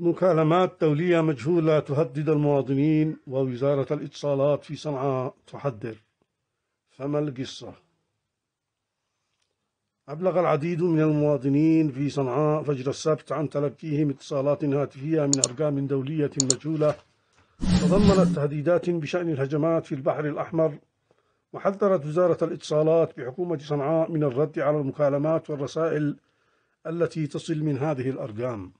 مكالمات دولية مجهولة تهدد المواطنين ووزارة الاتصالات في صنعاء تحذر فما القصة؟ أبلغ العديد من المواطنين في صنعاء فجر السبت عن تلقيهم اتصالات هاتفية من أرقام دولية مجهولة تضمنت تهديدات بشأن الهجمات في البحر الأحمر وحذرت وزارة الاتصالات بحكومة صنعاء من الرد على المكالمات والرسائل التي تصل من هذه الأرقام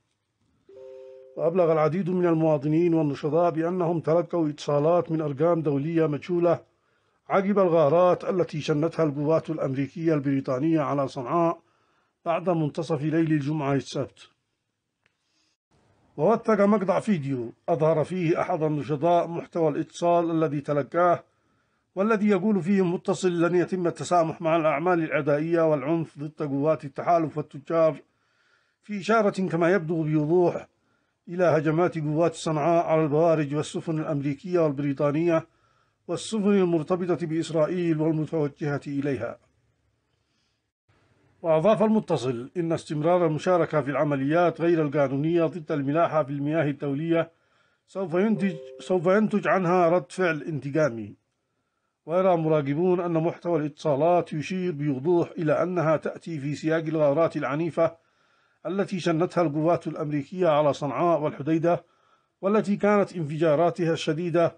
وأبلغ العديد من المواطنين والنشطاء بأنهم تلقوا اتصالات من أرقام دولية مجهولة عقب الغارات التي شنتها القوات الأمريكية البريطانية على صنعاء بعد منتصف ليل الجمعة السبت ووثق مقطع فيديو أظهر فيه أحد النشطاء محتوى الاتصال الذي تلقاه والذي يقول فيه متصل لن يتم التسامح مع الأعمال العدائية والعنف ضد قوات التحالف والتجار في إشارة كما يبدو بوضوح إلى هجمات قوات صنعاء على البوارج والسفن الأمريكية والبريطانية والسفن المرتبطة بإسرائيل والمتوجهة إليها وأضاف المتصل إن استمرار المشاركة في العمليات غير القانونية ضد الملاحة في المياه الدولية سوف ينتج, سوف ينتج عنها رد فعل انتقامي ويرى مراقبون أن محتوى الاتصالات يشير بوضوح إلى أنها تأتي في سياق الغارات العنيفة التي شنتها القوات الأمريكية على صنعاء والحديدة والتي كانت انفجاراتها الشديدة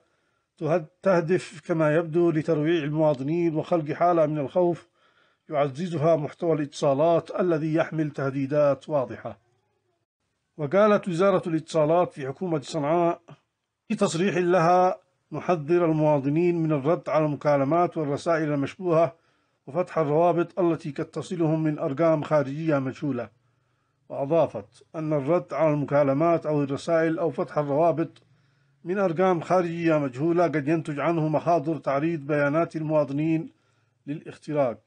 تهدف كما يبدو لترويع المواطنين وخلق حالة من الخوف يعززها محتوى الاتصالات الذي يحمل تهديدات واضحة وقالت وزارة الاتصالات في حكومة صنعاء في تصريح لها نحذر المواطنين من الرد على المكالمات والرسائل المشبوهة وفتح الروابط التي قد تصلهم من أرقام خارجية مجهولة وأضافت أن الرد على المكالمات أو الرسائل أو فتح الروابط من أرقام خارجية مجهولة قد ينتج عنه مخاطر تعريض بيانات المواطنين للاختراق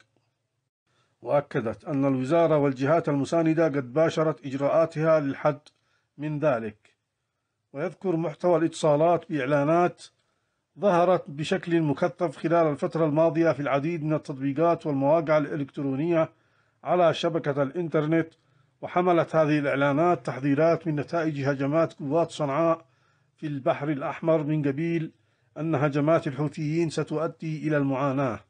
وأكدت أن الوزارة والجهات المساندة قد باشرت إجراءاتها للحد من ذلك ويذكر محتوى الاتصالات بإعلانات ظهرت بشكل مكثف خلال الفترة الماضية في العديد من التطبيقات والمواقع الإلكترونية على شبكة الإنترنت وحملت هذه الإعلانات تحذيرات من نتائج هجمات قوات صنعاء في البحر الأحمر من قبيل أن هجمات الحوثيين ستؤدي إلى المعاناة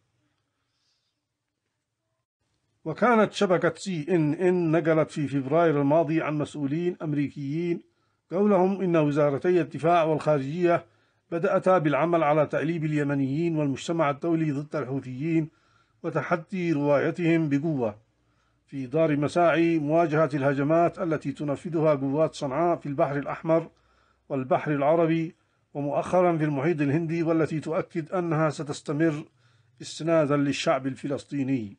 وكانت شبكة سي إن إن نقلت في فبراير الماضي عن مسؤولين أمريكيين قولهم إن وزارتي الدفاع والخارجية بدأتا بالعمل على تأليب اليمنيين والمجتمع الدولي ضد الحوثيين وتحدي روايتهم بقوة في دار مساعي مواجهة الهجمات التي تنفذها قوات صنعاء في البحر الأحمر والبحر العربي ومؤخرا في المحيط الهندي والتي تؤكد أنها ستستمر استنادا للشعب الفلسطيني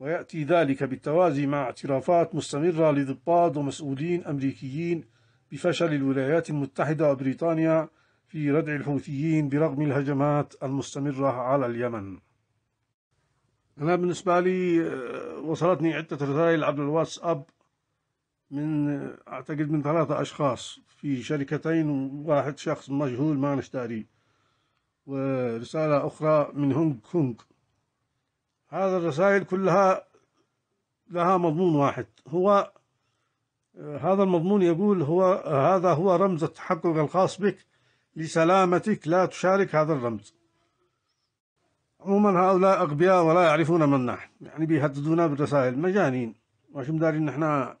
ويأتي ذلك بالتوازي مع اعترافات مستمرة لضباط ومسؤولين أمريكيين بفشل الولايات المتحدة وبريطانيا في ردع الحوثيين برغم الهجمات المستمرة على اليمن أنا بالنسبة لي آه، وصلتني عدة رسائل عبر الواتساب من آه، أعتقد من ثلاثة أشخاص في شركتين وواحد شخص مجهول ما نشتري ورسالة أخرى من هونغ كونغ هذا الرسائل كلها لها مضمون واحد هو آه، هذا المضمون يقول هو هذا هو رمز التحقق الخاص بك لسلامتك لا تشارك هذا الرمز عموما هؤلاء أغبياء ولا يعرفون من نحن يعني بيهددونا بالرسائل مجانين واش مدارين نحن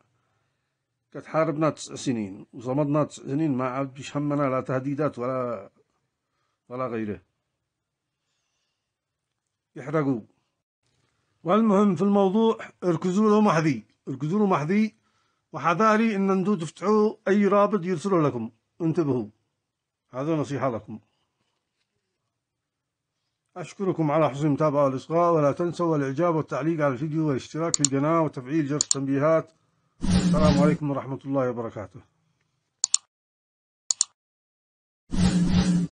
كتحاربنا تسع سنين وصمدنا تسع سنين ما عاد بيش همنا لا تهديدات ولا ولا غيره يحرقوا والمهم في الموضوع اركزوا له محذي اركزوا له محذي وحذاري ان انتم تفتحوا اي رابط يرسلوا لكم انتبهوا هذا نصيحة لكم أشكركم على حسن المتابعة والإصغاء ولا تنسوا الإعجاب والتعليق على الفيديو والاشتراك في القناة وتفعيل جرس التنبيهات السلام عليكم ورحمة الله وبركاته